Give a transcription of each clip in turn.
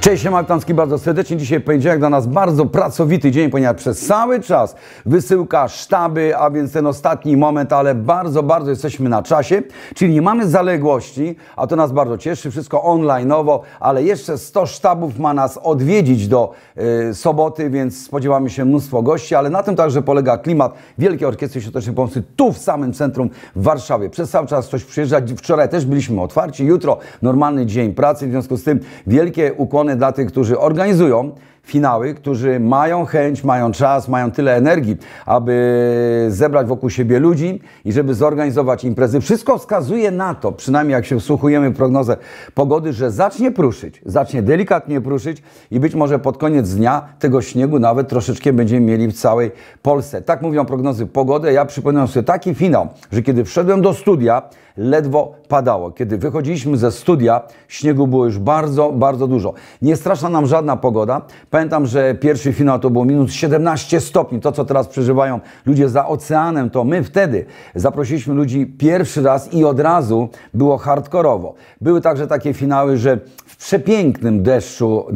Cześć, Mark Tamski, bardzo serdecznie. Dzisiaj poniedziałek dla nas bardzo pracowity dzień, ponieważ przez cały czas wysyłka sztaby, a więc ten ostatni moment, ale bardzo, bardzo jesteśmy na czasie, czyli nie mamy zaległości, a to nas bardzo cieszy, wszystko online'owo, ale jeszcze 100 sztabów ma nas odwiedzić do y, soboty, więc spodziewamy się mnóstwo gości, ale na tym także polega klimat Wielkiej Orkiestry Świątecznej Pomocy tu w samym centrum w Warszawie. Przez cały czas ktoś przyjeżdża, wczoraj też byliśmy otwarci, jutro normalny dzień pracy, w związku z tym wielkie ukłony dla tych, którzy organizują finały, którzy mają chęć, mają czas, mają tyle energii, aby zebrać wokół siebie ludzi i żeby zorganizować imprezy. Wszystko wskazuje na to, przynajmniej jak się wsłuchujemy w prognozę pogody, że zacznie pruszyć, zacznie delikatnie pruszyć i być może pod koniec dnia tego śniegu nawet troszeczkę będziemy mieli w całej Polsce. Tak mówią prognozy pogody. Ja przypominam sobie taki finał, że kiedy wszedłem do studia, ledwo padało. Kiedy wychodziliśmy ze studia, śniegu było już bardzo, bardzo dużo. Nie strasza nam żadna pogoda. Pamiętam, że pierwszy finał to było minus 17 stopni. To, co teraz przeżywają ludzie za oceanem, to my wtedy zaprosiliśmy ludzi pierwszy raz i od razu było hardkorowo. Były także takie finały, że w przepięknym deszczu,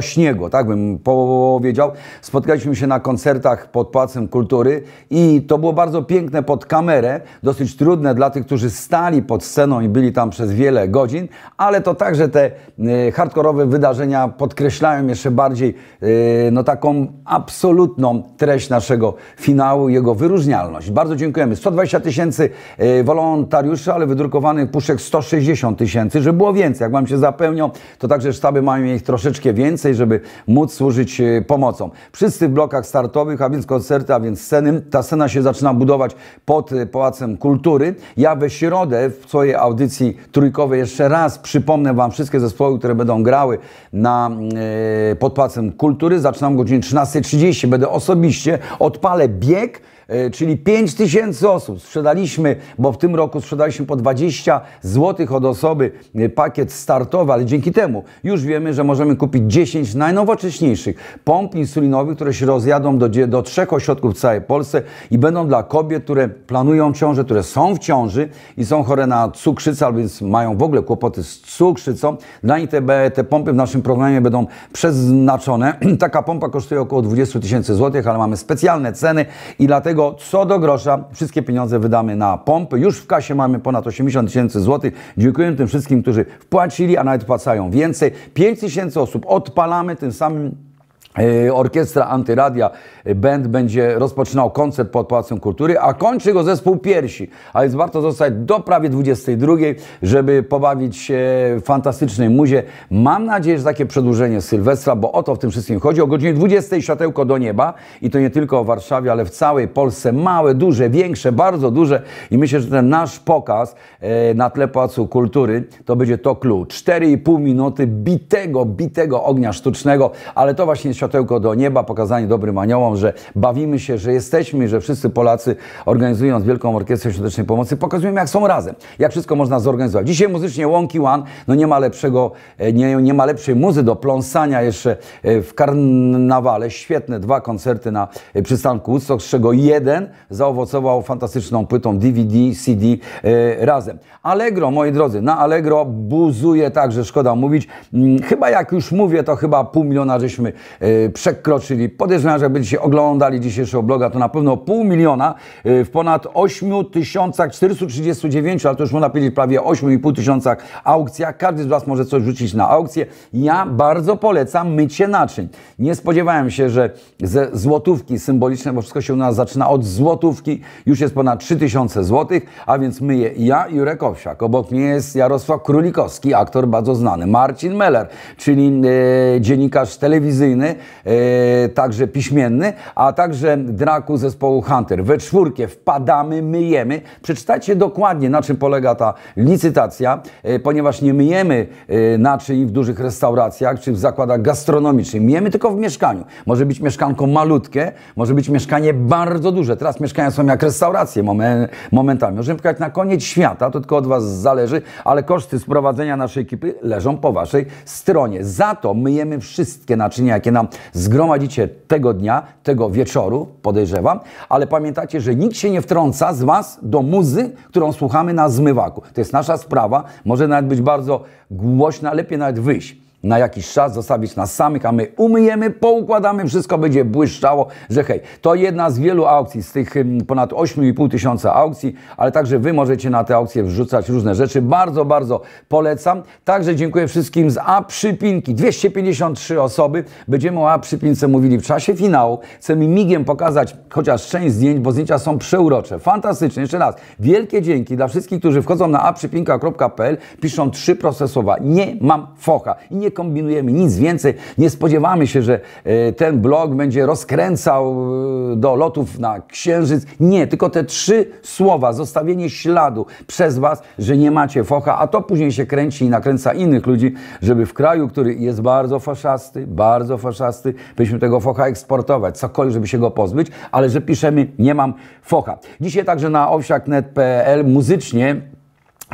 śniegu, tak bym powiedział, spotkaliśmy się na koncertach pod Płacem Kultury i to było bardzo piękne pod kamerę, dosyć trudne dla tych, którzy stali pod sceną i byli tam przez wiele godzin, ale to także te e, hardkorowe wydarzenia podkreślają jeszcze bardziej Y, no taką absolutną treść naszego finału, jego wyróżnialność. Bardzo dziękujemy. 120 tysięcy y, wolontariuszy, ale wydrukowanych puszek 160 tysięcy, żeby było więcej. Jak Wam się zapełnią, to także sztaby mają ich troszeczkę więcej, żeby móc służyć y, pomocą. Wszyscy w blokach startowych, a więc koncerty, a więc sceny. Ta scena się zaczyna budować pod Pałacem Kultury. Ja we środę w swojej audycji trójkowej jeszcze raz przypomnę Wam wszystkie zespoły, które będą grały na, pod Pałacem Kultury Kultury. Zaczynam o godzinie 13.30. Będę osobiście, odpalę bieg, E, czyli 5 tysięcy osób sprzedaliśmy, bo w tym roku sprzedaliśmy po 20 zł od osoby e, pakiet startowy, ale dzięki temu już wiemy, że możemy kupić 10 najnowocześniejszych pomp insulinowych, które się rozjadą do, do trzech ośrodków w całej Polsce i będą dla kobiet, które planują ciążę, które są w ciąży i są chore na cukrzycę, albo więc mają w ogóle kłopoty z cukrzycą. Dla nich te, te pompy w naszym programie będą przeznaczone. Taka pompa kosztuje około 20 tysięcy złotych, ale mamy specjalne ceny i dlatego co do grosza wszystkie pieniądze wydamy na pompy. Już w kasie mamy ponad 80 tysięcy złotych. Dziękuję tym wszystkim, którzy wpłacili, a nawet płacają więcej. 5 tysięcy osób odpalamy tym samym E, orkiestra Antyradia e, Band będzie rozpoczynał koncert pod Pałacem Kultury, a kończy go zespół Piersi. A więc warto zostać do prawie 22, żeby pobawić się w fantastycznej muzie. Mam nadzieję, że takie przedłużenie Sylwestra, bo o to w tym wszystkim chodzi. O godzinie 20 światełko do nieba i to nie tylko o Warszawie, ale w całej Polsce. Małe, duże, większe, bardzo duże i myślę, że ten nasz pokaz e, na tle Pałacu Kultury to będzie to clue. 4,5 minuty bitego, bitego ognia sztucznego, ale to właśnie światełko do nieba, pokazanie dobrym aniołom, że bawimy się, że jesteśmy, że wszyscy Polacy organizując Wielką Orkiestrę Świątecznej Pomocy pokazujemy, jak są razem, jak wszystko można zorganizować. Dzisiaj muzycznie Łąki One, no nie ma lepszego, e, nie, nie ma lepszej muzy do pląsania jeszcze e, w karnawale. Świetne dwa koncerty na e, przystanku Woodstock, z czego jeden zaowocował fantastyczną płytą DVD, CD razem. Allegro, moi drodzy, na Allegro buzuje tak, że szkoda mówić. Mm, chyba jak już mówię, to chyba pół miliona żeśmy Y, przekroczyli. Podejrzewam, że będziecie oglądali dzisiejszego bloga, to na pewno pół miliona y, w ponad 8439, ale to już można powiedzieć prawie 8,5 tysiącach aukcjach. Każdy z Was może coś rzucić na aukcję. Ja bardzo polecam mycie naczyń. Nie spodziewałem się, że ze złotówki symboliczne, bo wszystko się u nas zaczyna od złotówki, już jest ponad 3000 złotych, a więc myję ja, Jurek Owsiak. Obok mnie jest Jarosław Królikowski, aktor bardzo znany. Marcin Meller, czyli e, dziennikarz telewizyjny, E, także piśmienny, a także Draku zespołu Hunter. We czwórkę wpadamy, myjemy. Przeczytajcie dokładnie, na czym polega ta licytacja, e, ponieważ nie myjemy e, naczyń w dużych restauracjach czy w zakładach gastronomicznych. Myjemy tylko w mieszkaniu. Może być mieszkanko malutkie, może być mieszkanie bardzo duże. Teraz mieszkania są jak restauracje momentami. Możemy pchać na koniec świata, to tylko od Was zależy, ale koszty sprowadzenia naszej ekipy leżą po Waszej stronie. Za to myjemy wszystkie naczynia, jakie nam zgromadzicie tego dnia, tego wieczoru, podejrzewam, ale pamiętacie, że nikt się nie wtrąca z Was do muzy, którą słuchamy na zmywaku. To jest nasza sprawa, może nawet być bardzo głośna, lepiej nawet wyjść na jakiś czas zostawić nas samych, a my umyjemy, poukładamy, wszystko będzie błyszczało, że hej. To jedna z wielu aukcji, z tych ponad 8,5 tysiąca aukcji, ale także Wy możecie na te aukcje wrzucać różne rzeczy. Bardzo, bardzo polecam. Także dziękuję wszystkim z A Przypinki. 253 osoby. Będziemy o A Przypince mówili w czasie finału. Chcę mi migiem pokazać chociaż część zdjęć, bo zdjęcia są przeurocze. Fantastycznie. Jeszcze raz, wielkie dzięki dla wszystkich, którzy wchodzą na aprzypinka.pl, piszą trzy słowa. Nie mam focha i nie kombinujemy, nic więcej. Nie spodziewamy się, że e, ten blog będzie rozkręcał e, do lotów na księżyc. Nie, tylko te trzy słowa, zostawienie śladu przez Was, że nie macie focha, a to później się kręci i nakręca innych ludzi, żeby w kraju, który jest bardzo faszasty, bardzo faszasty, byśmy tego focha eksportować, cokolwiek, żeby się go pozbyć, ale że piszemy nie mam focha. Dzisiaj także na owsiaknet.pl muzycznie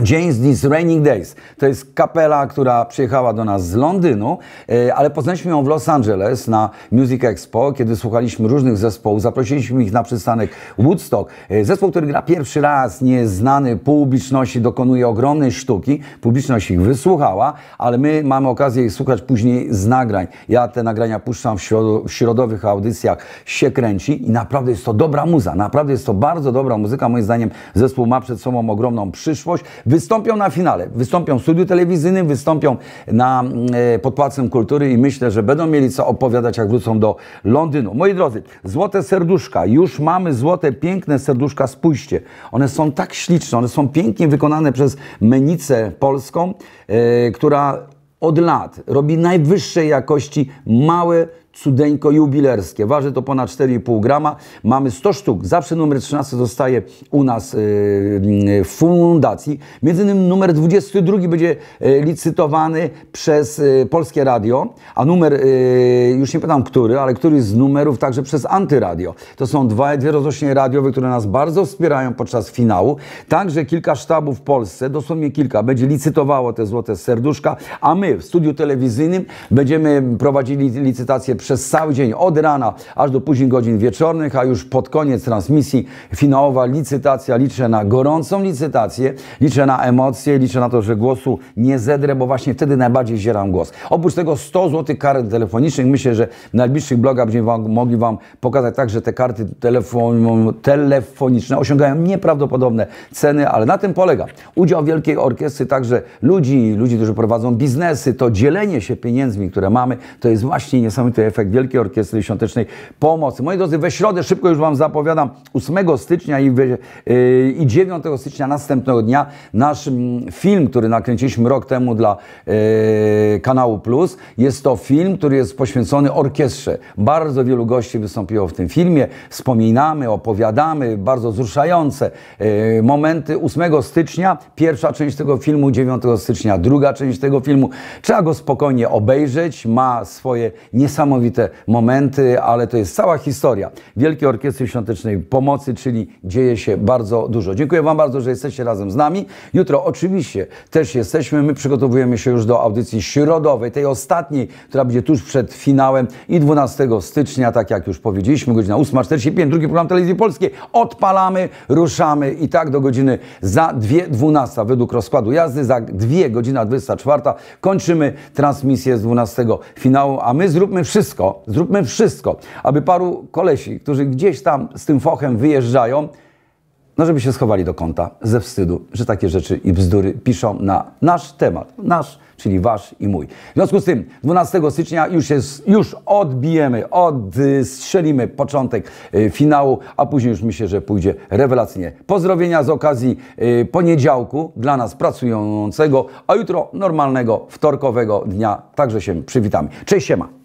James These Raining Days to jest kapela, która przyjechała do nas z Londynu, e, ale poznaliśmy ją w Los Angeles na Music Expo, kiedy słuchaliśmy różnych zespołów, zaprosiliśmy ich na przystanek Woodstock. E, zespół, który gra pierwszy raz, nieznany publiczności, dokonuje ogromnej sztuki, publiczność ich wysłuchała, ale my mamy okazję ich słuchać później z nagrań. Ja te nagrania puszczam w, środ w środowych audycjach, się kręci i naprawdę jest to dobra muza, naprawdę jest to bardzo dobra muzyka, moim zdaniem zespół ma przed sobą ogromną przyszłość, Wystąpią na finale, wystąpią w studiu telewizyjnym, wystąpią na, mm, e, pod płacem Kultury i myślę, że będą mieli co opowiadać, jak wrócą do Londynu. Moi drodzy, złote serduszka, już mamy złote, piękne serduszka, spójrzcie. One są tak śliczne, one są pięknie wykonane przez menicę polską, e, która od lat robi najwyższej jakości małe cudeńko jubilerskie. Waży to ponad 4,5 grama. Mamy 100 sztuk. Zawsze numer 13 zostaje u nas y, y, w fundacji. Między innymi numer 22 będzie y, licytowany przez Polskie Radio, a numer, już nie pytam który, ale któryś z numerów także przez Antyradio. To są dwa, dwie rozrocznie radiowe, które nas bardzo wspierają podczas finału. Także kilka sztabów w Polsce, dosłownie kilka, będzie licytowało te złote serduszka, a my w studiu telewizyjnym będziemy prowadzili licytację przy przez cały dzień, od rana aż do późnych godzin wieczornych, a już pod koniec transmisji finałowa licytacja. Liczę na gorącą licytację, liczę na emocje, liczę na to, że głosu nie zedrę, bo właśnie wtedy najbardziej zieram głos. Oprócz tego 100 zł kart telefonicznych. Myślę, że w najbliższych blogach będziemy wam, mogli Wam pokazać także że te karty telefon, telefoniczne osiągają nieprawdopodobne ceny, ale na tym polega udział Wielkiej Orkiestry, także ludzi, ludzi, którzy prowadzą biznesy, to dzielenie się pieniędzmi, które mamy, to jest właśnie niesamowity efekt efekt Wielkiej Orkiestry Świątecznej Pomocy. Moi drodzy, we środę, szybko już Wam zapowiadam, 8 stycznia i, we, yy, i 9 stycznia następnego dnia nasz mm, film, który nakręciliśmy rok temu dla yy, Kanału Plus, jest to film, który jest poświęcony orkiestrze. Bardzo wielu gości wystąpiło w tym filmie. Wspominamy, opowiadamy, bardzo wzruszające yy, momenty. 8 stycznia pierwsza część tego filmu, 9 stycznia druga część tego filmu. Trzeba go spokojnie obejrzeć, ma swoje niesamowite niesamowite momenty, ale to jest cała historia Wielkiej Orkiestry Świątecznej Pomocy, czyli dzieje się bardzo dużo. Dziękuję Wam bardzo, że jesteście razem z nami. Jutro oczywiście też jesteśmy. My przygotowujemy się już do audycji środowej, tej ostatniej, która będzie tuż przed finałem i 12 stycznia, tak jak już powiedzieliśmy, godzina 8.45, drugi program Telewizji Polskiej. Odpalamy, ruszamy i tak do godziny za 2.12 według rozkładu jazdy, za 2 godzina 24 kończymy transmisję z 12 finału, a my zróbmy wszystko wszystko, zróbmy wszystko, aby paru kolesi, którzy gdzieś tam z tym fochem wyjeżdżają, no żeby się schowali do kąta ze wstydu, że takie rzeczy i bzdury piszą na nasz temat, nasz, czyli wasz i mój. W związku z tym 12 stycznia już, jest, już odbijemy, odstrzelimy początek y, finału, a później już myślę, że pójdzie rewelacyjnie. Pozdrowienia z okazji y, poniedziałku dla nas pracującego, a jutro normalnego, wtorkowego dnia, także się przywitamy. Cześć, siema!